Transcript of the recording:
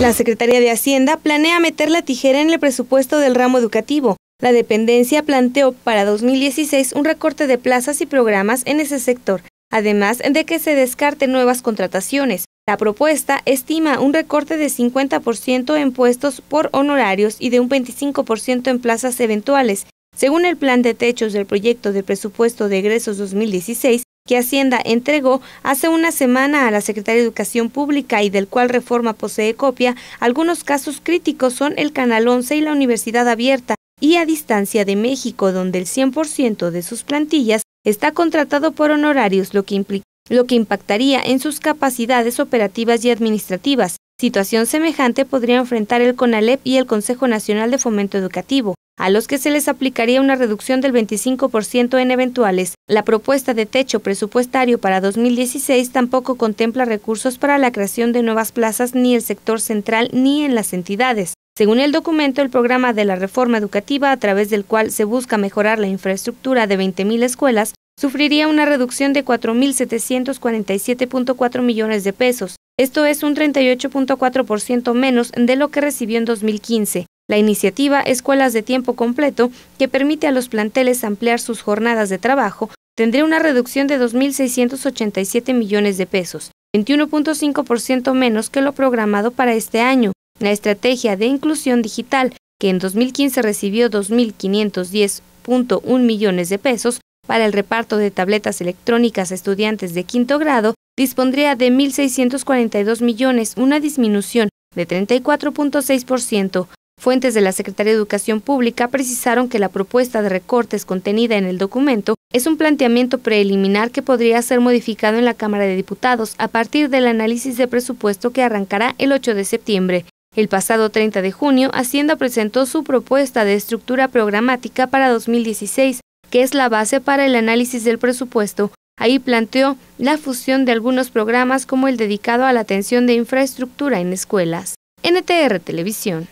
La Secretaría de Hacienda planea meter la tijera en el presupuesto del ramo educativo. La dependencia planteó para 2016 un recorte de plazas y programas en ese sector, además de que se descarten nuevas contrataciones. La propuesta estima un recorte de 50% en puestos por honorarios y de un 25% en plazas eventuales. Según el plan de techos del proyecto de presupuesto de egresos 2016, que Hacienda entregó hace una semana a la Secretaría de Educación Pública y del cual Reforma posee copia, algunos casos críticos son el Canal 11 y la Universidad Abierta y a distancia de México, donde el 100% de sus plantillas está contratado por honorarios, lo que, lo que impactaría en sus capacidades operativas y administrativas. Situación semejante podría enfrentar el CONALEP y el Consejo Nacional de Fomento Educativo a los que se les aplicaría una reducción del 25% en eventuales. La propuesta de techo presupuestario para 2016 tampoco contempla recursos para la creación de nuevas plazas ni el sector central ni en las entidades. Según el documento, el programa de la reforma educativa, a través del cual se busca mejorar la infraestructura de 20.000 escuelas, sufriría una reducción de 4.747.4 millones de pesos. Esto es un 38.4% menos de lo que recibió en 2015. La iniciativa Escuelas de Tiempo Completo, que permite a los planteles ampliar sus jornadas de trabajo, tendría una reducción de 2.687 millones de pesos, 21.5% menos que lo programado para este año. La estrategia de inclusión digital, que en 2015 recibió 2.510.1 millones de pesos para el reparto de tabletas electrónicas a estudiantes de quinto grado, dispondría de 1.642 millones, una disminución de 34.6%. Fuentes de la Secretaría de Educación Pública precisaron que la propuesta de recortes contenida en el documento es un planteamiento preliminar que podría ser modificado en la Cámara de Diputados a partir del análisis de presupuesto que arrancará el 8 de septiembre. El pasado 30 de junio, Hacienda presentó su propuesta de estructura programática para 2016, que es la base para el análisis del presupuesto. Ahí planteó la fusión de algunos programas como el dedicado a la atención de infraestructura en escuelas. NTR Televisión.